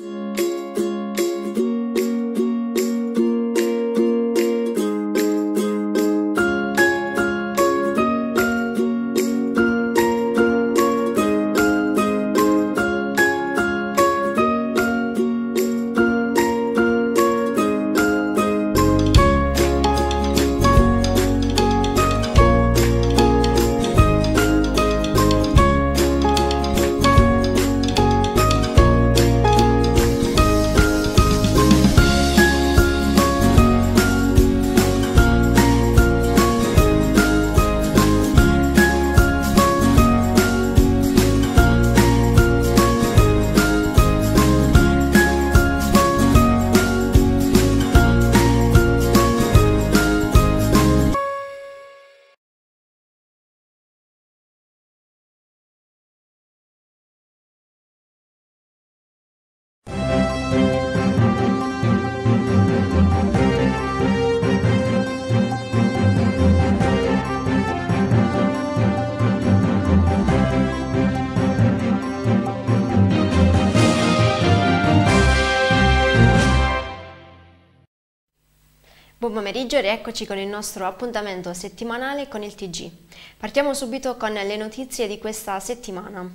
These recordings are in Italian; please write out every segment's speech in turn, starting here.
Thank you. Buon pomeriggio e eccoci con il nostro appuntamento settimanale con il TG. Partiamo subito con le notizie di questa settimana.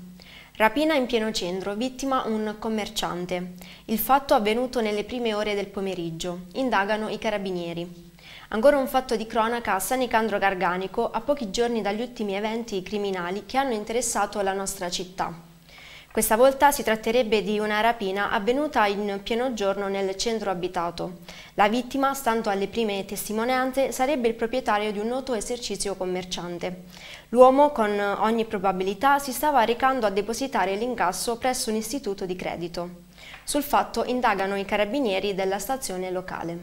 Rapina in pieno centro, vittima un commerciante. Il fatto avvenuto nelle prime ore del pomeriggio. Indagano i carabinieri. Ancora un fatto di cronaca a San Nicandro Garganico a pochi giorni dagli ultimi eventi criminali che hanno interessato la nostra città. Questa volta si tratterebbe di una rapina avvenuta in pieno giorno nel centro abitato. La vittima, stando alle prime testimonianze, sarebbe il proprietario di un noto esercizio commerciante. L'uomo, con ogni probabilità, si stava recando a depositare l'incasso presso un istituto di credito. Sul fatto indagano i carabinieri della stazione locale.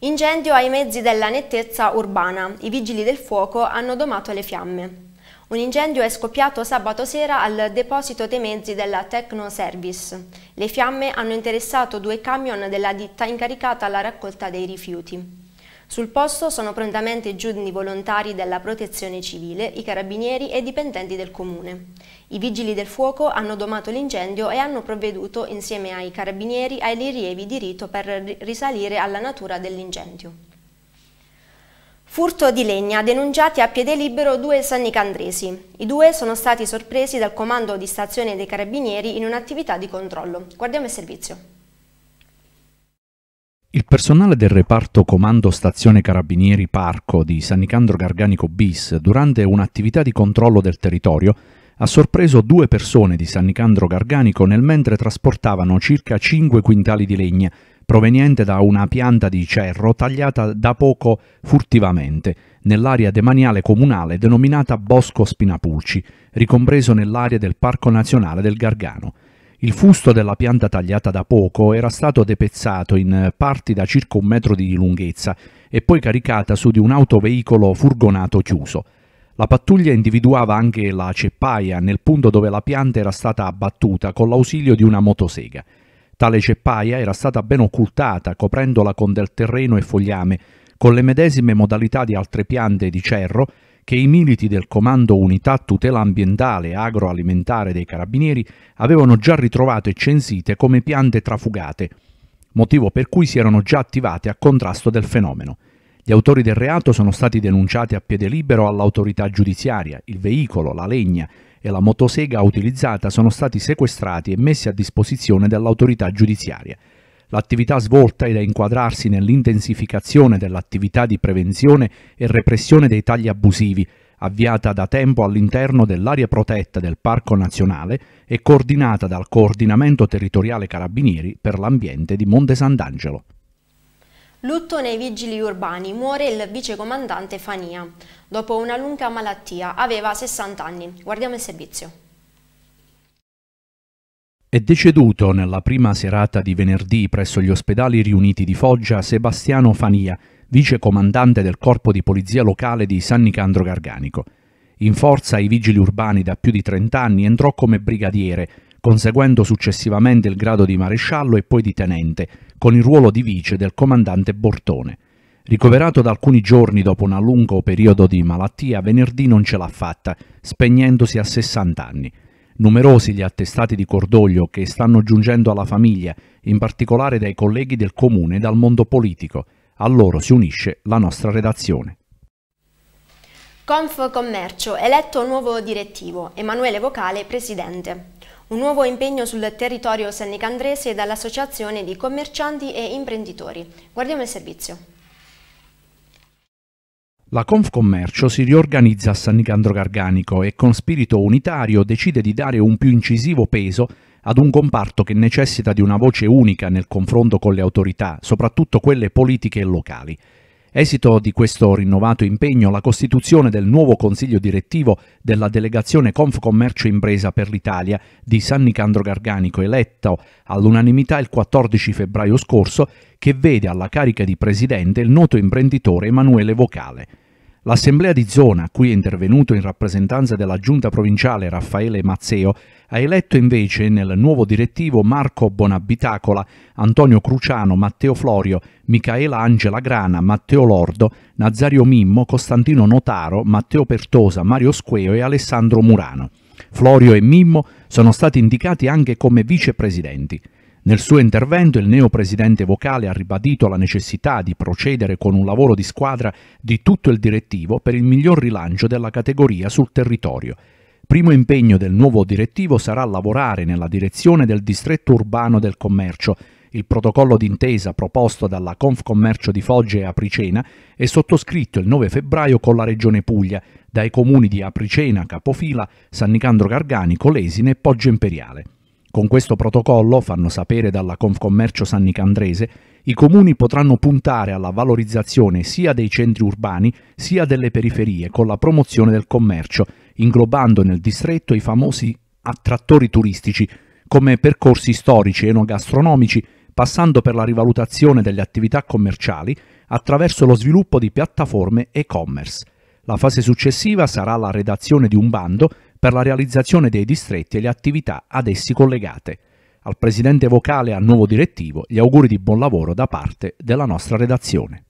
Incendio ai mezzi della nettezza urbana. I vigili del fuoco hanno domato le fiamme. Un incendio è scoppiato sabato sera al deposito dei mezzi della Tecno Service. Le fiamme hanno interessato due camion della ditta incaricata alla raccolta dei rifiuti. Sul posto sono prontamente giunti volontari della protezione civile, i carabinieri e i dipendenti del comune. I vigili del fuoco hanno domato l'incendio e hanno provveduto insieme ai carabinieri ai rilievi di rito per risalire alla natura dell'incendio. Furto di legna, denunciati a piede libero due sannicandresi. I due sono stati sorpresi dal comando di stazione dei carabinieri in un'attività di controllo. Guardiamo il servizio. Il personale del reparto Comando Stazione Carabinieri Parco di San Nicandro Garganico bis, durante un'attività di controllo del territorio, ha sorpreso due persone di San Nicandro Garganico nel mentre trasportavano circa 5 quintali di legna proveniente da una pianta di cerro tagliata da poco furtivamente nell'area demaniale comunale denominata Bosco Spinapulci, ricompreso nell'area del Parco Nazionale del Gargano. Il fusto della pianta tagliata da poco era stato depezzato in parti da circa un metro di lunghezza e poi caricata su di un autoveicolo furgonato chiuso. La pattuglia individuava anche la ceppaia nel punto dove la pianta era stata abbattuta con l'ausilio di una motosega. Tale ceppaia era stata ben occultata, coprendola con del terreno e fogliame, con le medesime modalità di altre piante di cerro che i militi del Comando Unità Tutela Ambientale e Agroalimentare dei Carabinieri avevano già ritrovato e censite come piante trafugate, motivo per cui si erano già attivate a contrasto del fenomeno. Gli autori del reato sono stati denunciati a piede libero all'autorità giudiziaria, il veicolo, la legna, e la motosega utilizzata sono stati sequestrati e messi a disposizione dell'autorità giudiziaria. L'attività svolta è da inquadrarsi nell'intensificazione dell'attività di prevenzione e repressione dei tagli abusivi, avviata da tempo all'interno dell'area protetta del Parco Nazionale e coordinata dal Coordinamento Territoriale Carabinieri per l'Ambiente di Monte Sant'Angelo. Lutto nei vigili urbani, muore il vicecomandante Fania. Dopo una lunga malattia aveva 60 anni. Guardiamo il servizio. È deceduto nella prima serata di venerdì presso gli ospedali riuniti di Foggia Sebastiano Fania, vicecomandante del corpo di polizia locale di San Nicandro Garganico. In forza ai vigili urbani da più di 30 anni entrò come brigadiere conseguendo successivamente il grado di maresciallo e poi di tenente, con il ruolo di vice del comandante Bortone. Ricoverato da alcuni giorni dopo un lungo periodo di malattia, venerdì non ce l'ha fatta, spegnendosi a 60 anni. Numerosi gli attestati di cordoglio che stanno giungendo alla famiglia, in particolare dai colleghi del comune e dal mondo politico. A loro si unisce la nostra redazione. Conf Commercio, eletto nuovo direttivo, Emanuele Vocale, presidente. Un nuovo impegno sul territorio sennicandrese dall'Associazione di Commercianti e Imprenditori. Guardiamo il servizio. La Confcommercio si riorganizza a San Nicandro Garganico e con spirito unitario decide di dare un più incisivo peso ad un comparto che necessita di una voce unica nel confronto con le autorità, soprattutto quelle politiche e locali. Esito di questo rinnovato impegno la costituzione del nuovo consiglio direttivo della delegazione Confcommercio Impresa per l'Italia di San Nicandro Garganico, eletto all'unanimità il 14 febbraio scorso, che vede alla carica di presidente il noto imprenditore Emanuele Vocale. L'assemblea di zona, cui è intervenuto in rappresentanza della giunta provinciale Raffaele Mazzeo, ha eletto invece nel nuovo direttivo Marco Bonabitacola, Antonio Cruciano, Matteo Florio, Micaela Angela Grana, Matteo Lordo, Nazario Mimmo, Costantino Notaro, Matteo Pertosa, Mario Squeo e Alessandro Murano. Florio e Mimmo sono stati indicati anche come vicepresidenti. Nel suo intervento il neopresidente vocale ha ribadito la necessità di procedere con un lavoro di squadra di tutto il direttivo per il miglior rilancio della categoria sul territorio. Primo impegno del nuovo direttivo sarà lavorare nella direzione del distretto urbano del commercio. Il protocollo d'intesa proposto dalla Confcommercio di Foggia e Apricena è sottoscritto il 9 febbraio con la Regione Puglia dai comuni di Apricena, Capofila, San Nicandro Garganico, Lesine e Poggio Imperiale. Con questo protocollo, fanno sapere dalla Confcommercio Sannicandrese, i comuni potranno puntare alla valorizzazione sia dei centri urbani sia delle periferie con la promozione del commercio, inglobando nel distretto i famosi attrattori turistici, come percorsi storici e enogastronomici, passando per la rivalutazione delle attività commerciali attraverso lo sviluppo di piattaforme e-commerce. La fase successiva sarà la redazione di un bando per la realizzazione dei distretti e le attività ad essi collegate. Al presidente vocale e al nuovo direttivo gli auguri di buon lavoro da parte della nostra redazione.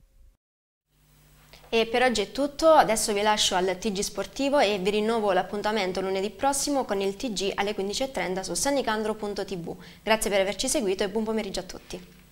E per oggi è tutto, adesso vi lascio al TG Sportivo e vi rinnovo l'appuntamento lunedì prossimo con il TG alle 15.30 su sannicandro.tv. Grazie per averci seguito e buon pomeriggio a tutti.